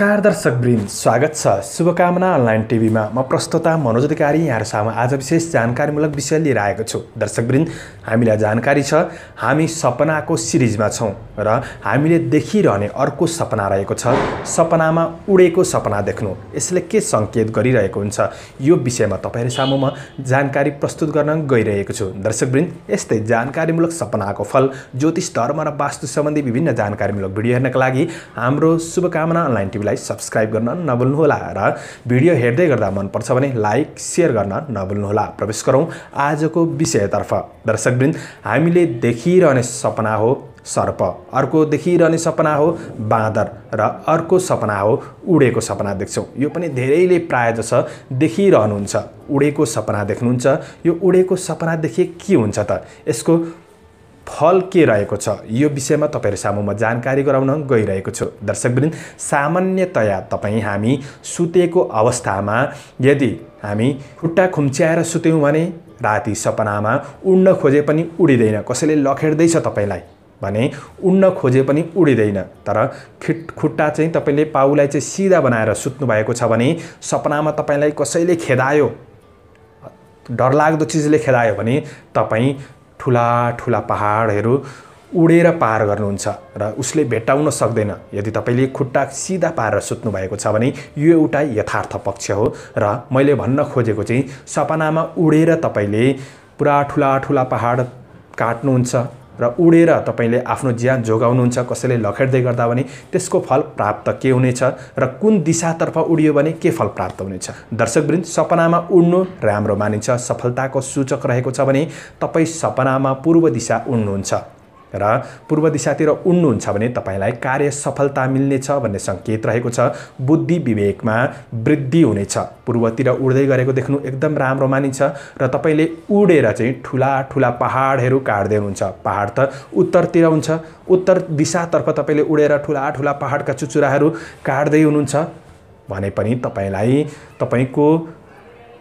नमस्कार दर्शक वृन्द स्वागत छ शुभकामना अनलाइन टिभीमा म प्रस्तुता मनोज अधिकारी यहाँहरू सामु आज विशेष जानकारीमूलक विषय लिएर आएको छु दर्शक वृन्द हामीलाई जानकारी छ हामी सपनाको सिरिजमा छौँ र हामीले देखिरहने अर्को सपना रहेको छ सपनामा उडेको सपना देख्नु यसले के सङ्केत गरिरहेको हुन्छ यो विषयमा तपाईँहरू सामु म जानकारी प्रस्तुत गर्न गइरहेको छु दर्शक वृन्द यस्तै जानकारीमूलक सपनाको फल ज्योतिष धर्म र वास्तु सम्बन्धी विभिन्न जानकारीमूलक भिडियो हेर्नका लागि हाम्रो शुभकामना अनलाइन टिभी च्यानललाई सब्सक्राइब गर्न नभुल्नुहोला र भिडियो हेर्दै गर्दा मनपर्छ भने लाइक सेयर गर्न नभुल्नुहोला प्रवेश गरौँ आजको विषयतर्फ दर्शकवृन्द हामीले देखिरहने सपना हो सर्प अर्को देखिरहने सपना हो बाँदर र अर्को सपना हो उडेको सपना देख्छौँ यो पनि धेरैले प्रायः जसो देखिरहनुहुन्छ उडेको सपना देख्नुहुन्छ यो उडेको सपना सपनादेखि के हुन्छ त यसको फल के रहेको छ यो विषयमा तपाईँहरू सामु म जानकारी गराउन गइरहेको छु दर्शकवृन्द सामान्यतया तपाईँ हामी सुतेको अवस्थामा यदि हामी खुट्टा खुम्च्याएर सुत्यौँ भने राति सपनामा उड्न खोजे पनि उडिँदैन कसैले लखेड्दैछ तपाईँलाई भने उड्न खोजे पनि उडिँदैन तर खिट खुट्टा चाहिँ तपाईँले पाउलाई चाहिँ सिधा बनाएर सुत्नु भएको छ भने सपनामा तपाईँलाई कसैले खेदायो डरलाग्दो चिजले खेदायो भने तपाईँ ठुला ठुला पहाडहरू उडेर पार गर्नुहुन्छ र उसले भेट्टाउन सक्दैन यदि तपाईँले खुट्टा सिधा पारेर सुत्नु भएको छ भने यो एउटा यथार्थ पक्ष हो र मैले भन्न खोजेको चाहिँ सपनामा उडेर तपाईँले पुरा ठुला ठुला पहाड काट्नुहुन्छ र उडेर तपाईँले आफ्नो ज्यान जोगाउनुहुन्छ कसैले लखेट्दै गर्दा भने त्यसको फल प्राप्त के हुनेछ र कुन दिशातर्फ उडियो भने के फल प्राप्त हुनेछ दर्शकवृन्द सपनामा उड्नु राम्रो मानिन्छ सफलताको सूचक रहेको छ भने तपाईँ सपनामा पूर्व दिशा उड्नुहुन्छ र पूर्व दिशातिर उड्नुहुन्छ भने तपाईँलाई कार्य सफलता मिल्नेछ भन्ने सङ्केत रहेको छ बुद्धि विवेकमा वृद्धि हुनेछ पूर्वतिर उड्दै गरेको देख्नु एकदम राम्रो मानिन्छ र तपाईँले उडेर चाहिँ ठुला ठुला पहाडहरू काट्दै हुनुहुन्छ पहाड त उत्तरतिर हुन्छ उत्तर दिशातर्फ तपाईँले उडेर ठुला ठुला पहाडका चुचुराहरू काट्दै हुनुहुन्छ भने पनि तपाईँलाई तपाईँको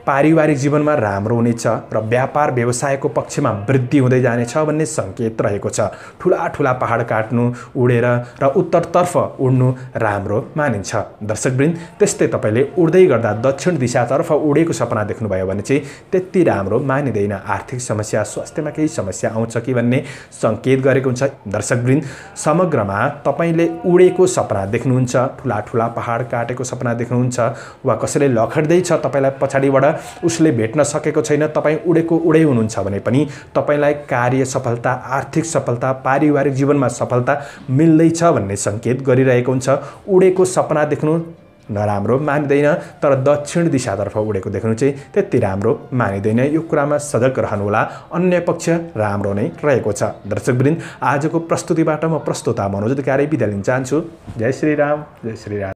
पारिवारिक जीवनमा राम्रो हुनेछ र व्यापार व्यवसायको पक्षमा वृद्धि हुँदै जानेछ भन्ने सङ्केत रहेको छ ठुला ठुला पहाड काट्नु उडेर र उत्तरतर्फ उड्नु राम्रो मानिन्छ दर्शकवृन्द त्यस्तै तपाईँले उड्दै गर्दा दक्षिण दिशातर्फ उडेको सपना देख्नुभयो भने चाहिँ त्यति राम्रो मानिँदैन आर्थिक समस्या स्वास्थ्यमा केही समस्या आउँछ कि भन्ने सङ्केत गरेको हुन्छ दर्शकवृन्द समग्रमा तपाईँले उडेको सपना देख्नुहुन्छ ठुला ठुला पहाड काटेको सपना देख्नुहुन्छ वा कसैले लखड्दैछ तपाईँलाई पछाडिबाट उसले भेट्न सकेको छैन तपाईँ उडेको उडै हुनुहुन्छ भने पनि तपाईँलाई कार्य सफलता आर्थिक सफलता पारिवारिक जीवनमा सफलता मिल्दैछ भन्ने सङ्केत गरिरहेको हुन्छ उडेको सपना देख्नु नराम्रो मानिँदैन तर दक्षिण दिशातर्फ उडेको देख्नु चाहिँ त्यति राम्रो मानिँदैन यो कुरामा सजग रहनुहोला अन्य पक्ष राम्रो नै रहेको छ दर्शकवृन्द आजको प्रस्तुतिबाट म प्रस्तुता मनोज अधिकारी बिदा लिन चाहन्छु जय श्री राम जय श्री